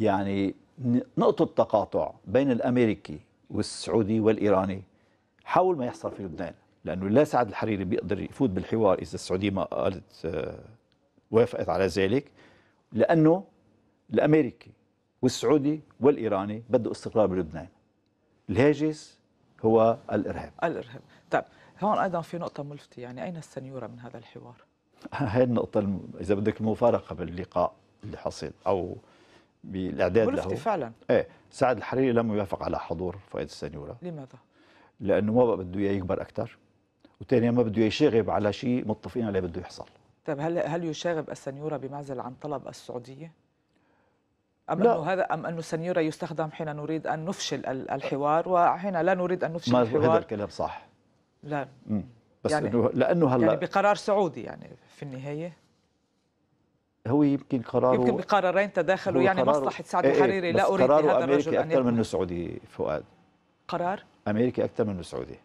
يعني نقطة تقاطع بين الأمريكي والسعودي والإيراني حول ما يحصل في لبنان لأنه لا سعد الحريري بيقدر يفوت بالحوار إذا السعودية ما قالت آه، وافقت على ذلك لأنه الأمريكي والسعودي والإيراني بده استقرار بلبنان الهاجس هو الإرهاب الإرهاب طيب هون أيضا في نقطة ملفتة يعني أين السنيورة من هذا الحوار؟ هاي النقطة الم... إذا بدك المفارقة باللقاء اللي حصل أو بالاعداد له فعلا ايه سعد الحريري لم يوافق على حضور فؤاد السنيوره لماذا؟ لانه ما بده اياه يكبر اكثر وثانيا ما بده يشاغب على شيء متفقين عليه بده يحصل طيب هل هل يشاغب السنيوره بمعزل عن طلب السعوديه؟ أم لا. أنه هذا أم أنه السنيورة يستخدم حين نريد أن نفشل الحوار وحين لا نريد أن نفشل ما الحوار هذا الكلام صح لا مم. بس يعني لأنه يعني هلا يعني بقرار سعودي يعني في النهاية هو يمكن قراره يمكن بقرارين تداخلوا يعني مصلحة سعد إيه، إيه، الحريري إيه لا أريد قراره هذا الرجل أن أكثر منه سعودي فؤاد قرار أمريكي أكثر منه سعودي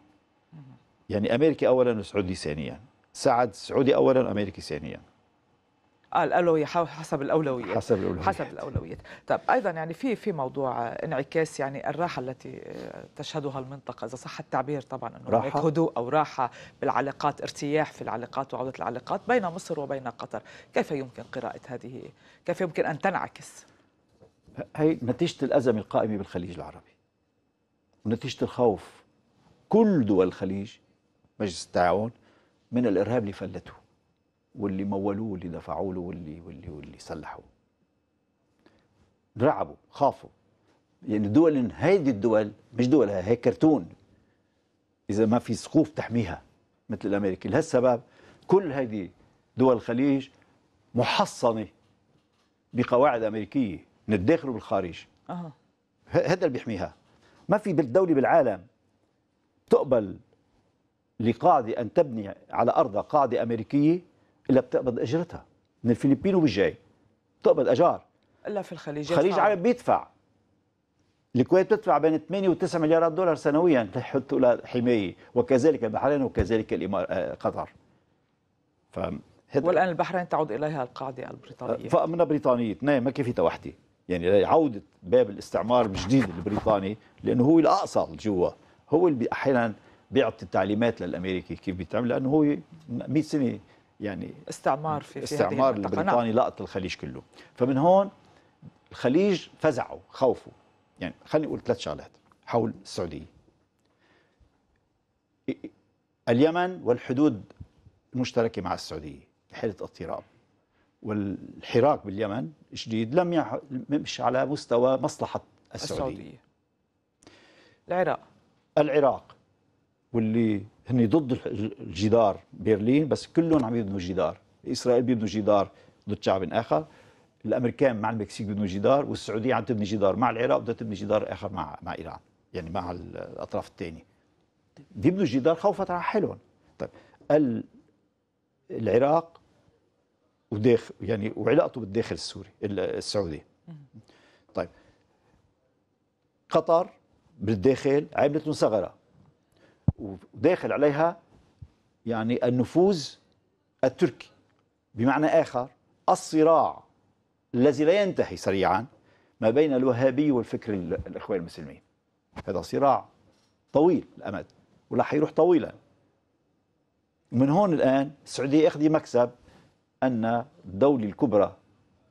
يعني أمريكي أولا وسعودي ثانيا سعد سعودي أولا وامريكي ثانيا اه الاولويه حسب الاولويات حسب الاولويات حسب الاولويات طيب ايضا يعني في في موضوع انعكاس يعني الراحه التي آه، تشهدها المنطقه اذا صح التعبير طبعا انه راحة. هدوء او راحه بالعلاقات ارتياح في العلاقات وعوده العلاقات بين مصر وبين قطر كيف يمكن قراءه هذه كيف يمكن ان تنعكس هي نتيجه الازمه القائمه بالخليج العربي ونتيجه الخوف كل دول الخليج مجلس التعاون من الارهاب اللي فلته واللي مولوه واللي دفعوا له واللي واللي واللي سلحوه رعبوا خافوا يعني دول هيدي الدول مش دول هي كرتون اذا ما في سقوف تحميها مثل الامريكي لهالسبب كل هذه دول الخليج محصنه بقواعد امريكيه من الداخل والخارج اها هذا اللي بيحميها ما في دوله بالعالم تقبل لقاعده ان تبني على ارضها قاعده امريكيه الا بتقبض اجرتها من الفلبين وبالجاي بتقبض اجار الا في الخليج الخليج العربي بيدفع الكويت بتدفع بين 8 و9 مليارات دولار سنويا لحط حمايه وكذلك البحرين وكذلك آه، قطر ف والان البحرين تعود اليها القاعده البريطانيه آه، فمن بريطانيه اثنين ما كفيتها وحده يعني عوده باب الاستعمار الجديد البريطاني لانه هو الاقصى جوا هو اللي احيانا بيعطي التعليمات للامريكي كيف بيتعمل لانه هو 100 سنه يعني استعمار في, في استعمار البريطاني نعم. لقط الخليج كله فمن هون الخليج فزعوا خوفوا يعني خليني اقول ثلاث شغلات حول السعوديه اليمن والحدود المشتركه مع السعوديه حاله اضطراب والحراك باليمن جديد لم يمش على مستوى مصلحه السعوديه, السعودية. العراق العراق واللي هن ضد الجدار برلين بس كلهم عم يبنوا جدار اسرائيل بيبنوا جدار ضد شعب اخر الامريكان مع المكسيك بيبنوا جدار والسعوديه عم تبني جدار مع العراق بدها تبني جدار اخر مع مع ايران يعني مع الاطراف الثانيه بيبنوا جدار خوفا على حالهم طيب العراق وداخل يعني وعلاقته بالداخل السوري السعودي طيب قطر بالداخل عملت له ثغره وداخل عليها يعني النفوذ التركي بمعنى آخر الصراع الذي لا ينتهي سريعا ما بين الوهابي والفكر الإخوان المسلمين هذا صراع طويل الأمد ولا حيروح طويلا من هون الآن السعودية أخذي مكسب أن الدولة الكبرى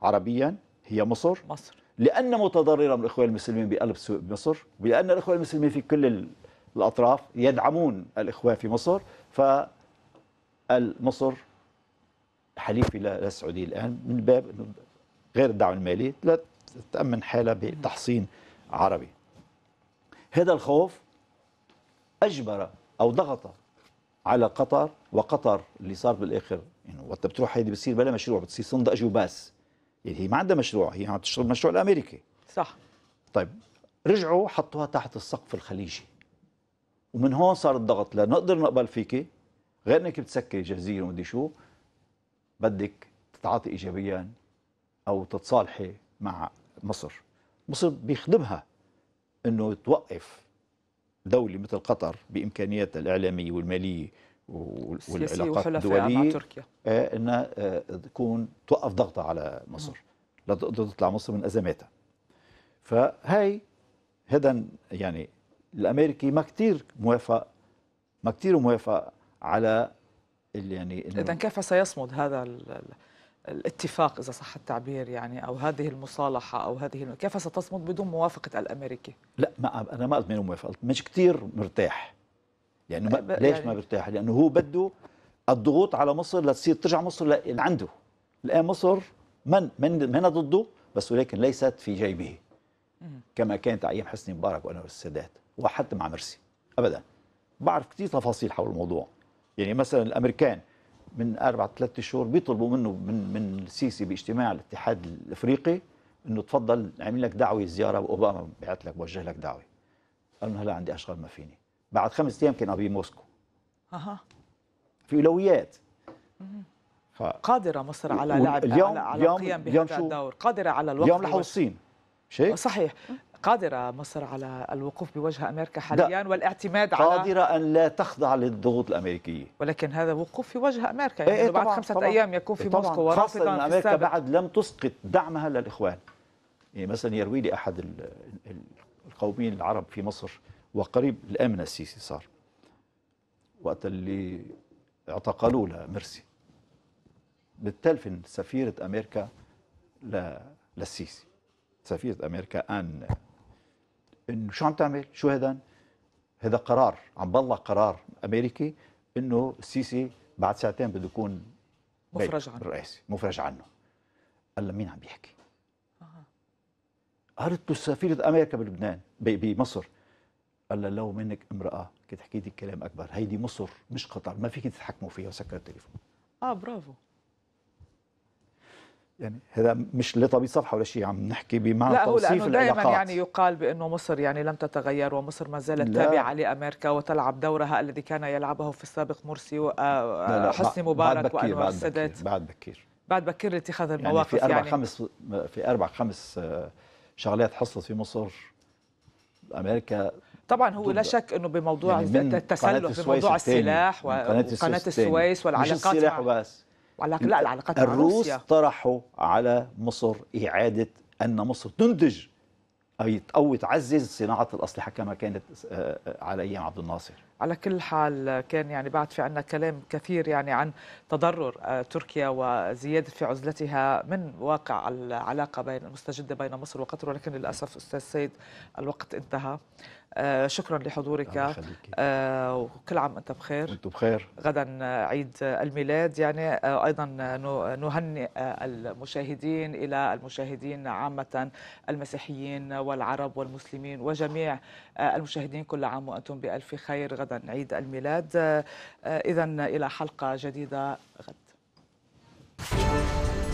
عربيا هي مصر مصر لأن متضررة من الإخوان المسلمين بقلب مصر ولأن الإخوان المسلمين في كل الأطراف يدعمون الإخوان في مصر فمصر حليف للسعودية الآن من باب غير الدعم المالي لا تأمن حالها بتحصين عربي هذا الخوف أجبر أو ضغط على قطر وقطر اللي صار بالآخر يعني وقت بتروح هيدي بتصير بلا مشروع بتصير صندق جوباس يعني هي ما عندها مشروع هي عم تشتغل المشروع الأمريكي صح طيب رجعوا حطوها تحت السقف الخليجي ومن هون صار الضغط لا نقدر نقبل فيكي غير انك بتسكري جزيره ومدري شو بدك تتعاطي ايجابيا او تتصالحي مع مصر مصر بيخدمها انه توقف دولة مثل قطر بامكانياتها الاعلاميه والماليه والعلاقات الدوليه مع تركيا إيه، انها آه، تكون توقف ضغطها على مصر لتقدر تطلع مصر من ازماتها فهي هذا يعني الامريكي ما كثير موافق ما كثير موافق على يعني اذا كيف سيصمد هذا الاتفاق اذا صح التعبير يعني او هذه المصالحه او هذه كيف ستصمد بدون موافقه الامريكي؟ لا ما انا ما اضمن موافقه مش كثير مرتاح يعني ما ليش يعني ما مرتاح؟ لانه هو بده الضغوط على مصر لتصير ترجع مصر لعنده الان مصر من من من ضده بس ولكن ليست في جيبه كما كانت ايام حسني مبارك وانور السادات وحتى مع ميرسي ابدا بعرف كثير تفاصيل حول الموضوع يعني مثلا الامريكان من اربع ثلاث شهور بيطلبوا منه من من السيسي باجتماع الاتحاد الافريقي انه تفضل عامل لك دعوه زياره اوباما بعت لك بوجه لك دعوه قال هلا عندي اشغال ما فيني بعد خمس ايام كان ابي موسكو اها في اولويات ف... قادره مصر على لعب اليوم على, على اليوم شو... بهذا الدور قادره على الوقت اليوم لحوا الصين شيء صحيح قادرة مصر على الوقوف بوجه أمريكا حاليا والاعتماد قادرة على قادرة أن لا تخضع للضغوط الأمريكية ولكن هذا وقوف في وجه أمريكا إيه، يعني إيه بعد خمسة طبعًا أيام يكون في موسكو ورافضا أن أمريكا بعد لم تسقط دعمها للإخوان يعني مثلا يروي لي أحد القوميين العرب في مصر وقريب الأمن السيسي صار وقت اللي اعتقلوه لمرسي بالتلفن سفيرة أمريكا للسيسي سفيرة أمريكا آن انه شو عم تعمل؟ شو هذا؟ هذا قرار عم بطلع قرار امريكي انه السيسي بعد ساعتين بده يكون مفرج عنه رئيسي مفرج عنه قال مين عم بيحكي؟ قالت له سفيرة امريكا بلبنان بمصر قال له لو منك امرأة كنت حكيتي كلام أكبر هيدي مصر مش قطر ما فيك تتحكموا فيها وسكر التليفون اه برافو يعني هذا مش لطبيب صفحه ولا شيء عم نحكي بمعنى لا هو لانه دائما يعني يقال بانه مصر يعني لم تتغير ومصر ما زالت تابعه لامريكا وتلعب دورها الذي كان يلعبه في السابق مرسي وحسني آه، آه، مبارك وانور السادات بعد بكير بعد بكير لاتخاذ يعني المواقف يعني في اربع يعني خمس في اربع خمس آه، شغلات حصلت في مصر امريكا طبعا هو لا شك انه بموضوع يعني التسلح بموضوع السلاح وقناه السويس والعلاقات مش السلاح وبس ولكن لا العلاقات الروس مع روسيا. طرحوا على مصر إعادة أن مصر تنتج أو تعزز صناعة الأسلحة كما كانت آه، على أيام عبد الناصر على كل حال كان يعني بعد في عنا كلام كثير يعني عن تضرر آه، تركيا وزيادة في عزلتها من واقع العلاقة بين المستجدة بين مصر وقطر ولكن للأسف أستاذ سيد الوقت انتهى آه، شكرا لحضورك آه، وكل عام انت بخير انت بخير غدا عيد الميلاد يعني آه، ايضا نهنئ المشاهدين الى المشاهدين عامه المسيحيين والعرب والمسلمين وجميع المشاهدين كل عام وانتم بالف خير غدا عيد الميلاد اذا الى حلقه جديده غد